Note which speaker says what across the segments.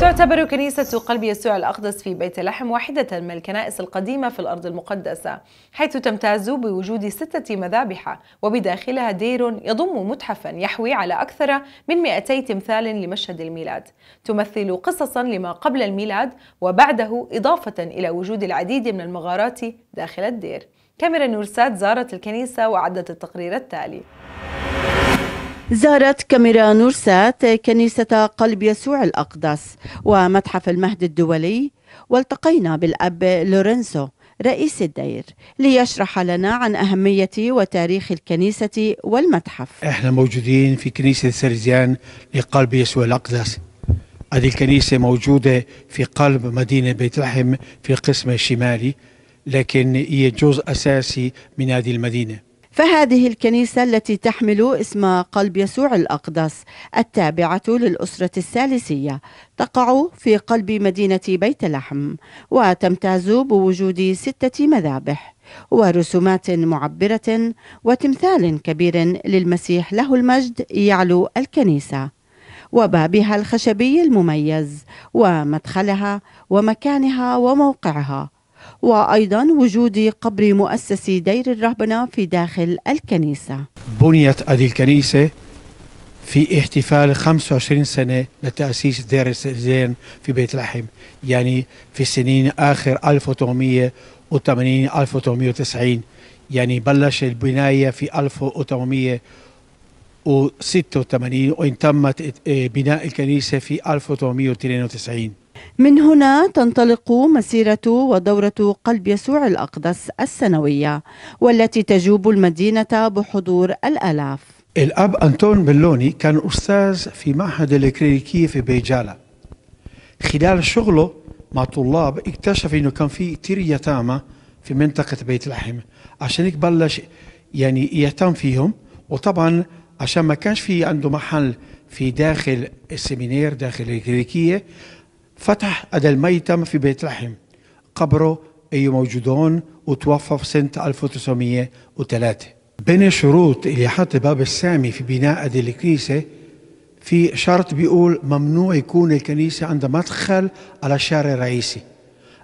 Speaker 1: تعتبر كنيسة قلب يسوع الأقدس في بيت لحم واحدة من الكنائس القديمة في الأرض المقدسة حيث تمتاز بوجود ستة مذابح وبداخلها دير يضم متحفا يحوي على أكثر من 200 تمثال لمشهد الميلاد تمثل قصصا لما قبل الميلاد وبعده إضافة إلى وجود العديد من المغارات داخل الدير كاميرا نورسات زارت الكنيسة وعدت التقرير التالي زارت كاميرا نورسات كنيسة قلب يسوع الأقدس ومتحف المهد الدولي والتقينا بالأب لورينسو رئيس الدير ليشرح لنا عن أهمية وتاريخ الكنيسة
Speaker 2: والمتحف احنا موجودين في كنيسة سرزيان لقلب يسوع الأقدس هذه الكنيسة موجودة في قلب مدينة بيت لحم في القسم الشمالي لكن هي جزء أساسي من هذه المدينة
Speaker 1: فهذه الكنيسة التي تحمل اسم قلب يسوع الأقدس التابعة للأسرة الثالثية تقع في قلب مدينة بيت لحم وتمتاز بوجود ستة مذابح ورسومات معبرة وتمثال كبير للمسيح له المجد يعلو الكنيسة وبابها الخشبي المميز ومدخلها ومكانها وموقعها وأيضا وجود قبر مؤسسي دير الرهبنة في داخل الكنيسة
Speaker 2: بنيت هذه الكنيسة في احتفال 25 سنة لتأسيس دير الزين في بيت لحم يعني في سنين آخر 1880 1890 يعني بلش البناية في 1886 وإن تمت بناء الكنيسة في 1892
Speaker 1: من هنا تنطلق مسيرة ودورة قلب يسوع الأقدس السنوية والتي تجوب المدينة بحضور الآلاف
Speaker 2: الأب أنتون بلوني كان أستاذ في معهد الكريكي في بيجالا خلال شغله مع طلاب اكتشف أنه كان في كثير يتامى في منطقة بيت لحم عشان هيك بلش يعني يهتم فيهم وطبعا عشان ما كانش في عنده محل في داخل السيمينير داخل الكريكيه فتح هذا الميتم في بيت لحم قبره موجود موجودون وتوفى في سنة 1903 بين الشروط اللي حط الباب السامي في بناء هذه الكنيسة في شرط بيقول ممنوع يكون الكنيسة عندها مدخل على الشارع الرئيسي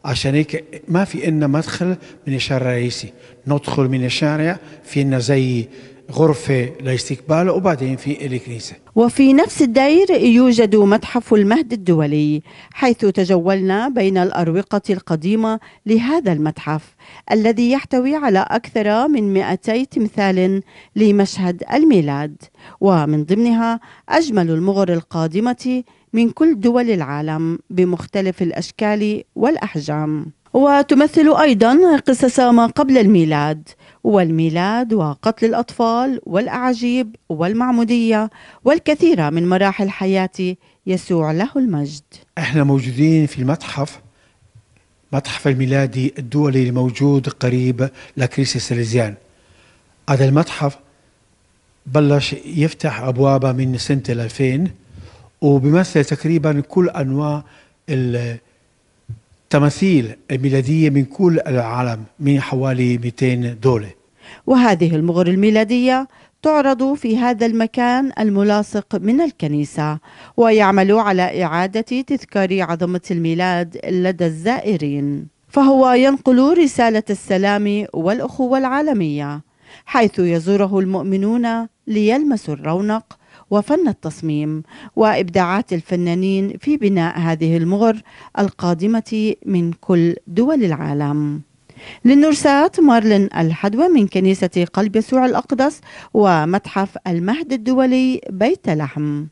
Speaker 2: عشان هيك ما في إلنا مدخل من الشارع الرئيسي ندخل من الشارع في إلنا زي غرفة لاستقباله وبعدين في الكنيسة
Speaker 1: وفي نفس الدير يوجد متحف المهد الدولي حيث تجولنا بين الأروقة القديمة لهذا المتحف الذي يحتوي على أكثر من 200 تمثال لمشهد الميلاد ومن ضمنها أجمل المغر القادمة من كل دول العالم بمختلف الأشكال والأحجام وتمثل أيضا قصص ما قبل الميلاد والميلاد وقتل الأطفال والأعاجيب والمعمودية والكثير من مراحل حياة يسوع له المجد
Speaker 2: احنا موجودين في المتحف متحف الميلادي الدولي الموجود قريب لكنيسة سليزيان هذا المتحف بلش يفتح أبوابه من سنة 2000 وبيمثل تقريبا كل أنواع تماثيل ميلادية من كل العالم من حوالي 200 دولة
Speaker 1: وهذه المغر الميلادية تعرض في هذا المكان الملاصق من الكنيسة ويعمل على إعادة تذكار عظمة الميلاد لدى الزائرين فهو ينقل رسالة السلام والأخوة العالمية حيث يزوره المؤمنون ليلمسوا الرونق وفن التصميم وابداعات الفنانين في بناء هذه المغر القادمه من كل دول العالم للنرسات مارلين الحدوى من كنيسة قلب يسوع الأقدس ومتحف المهد الدولي بيت لحم